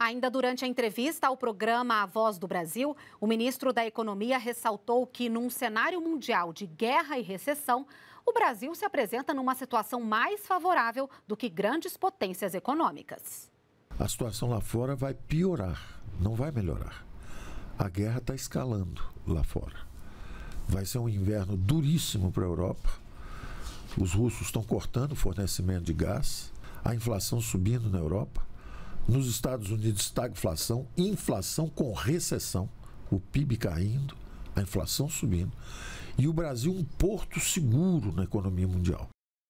Ainda durante a entrevista ao programa A Voz do Brasil, o ministro da Economia ressaltou que, num cenário mundial de guerra e recessão, o Brasil se apresenta numa situação mais favorável do que grandes potências econômicas. A situação lá fora vai piorar, não vai melhorar. A guerra está escalando lá fora. Vai ser um inverno duríssimo para a Europa. Os russos estão cortando o fornecimento de gás, a inflação subindo na Europa nos Estados Unidos, estagflação, inflação com recessão, o PIB caindo, a inflação subindo, e o Brasil um porto seguro na economia mundial.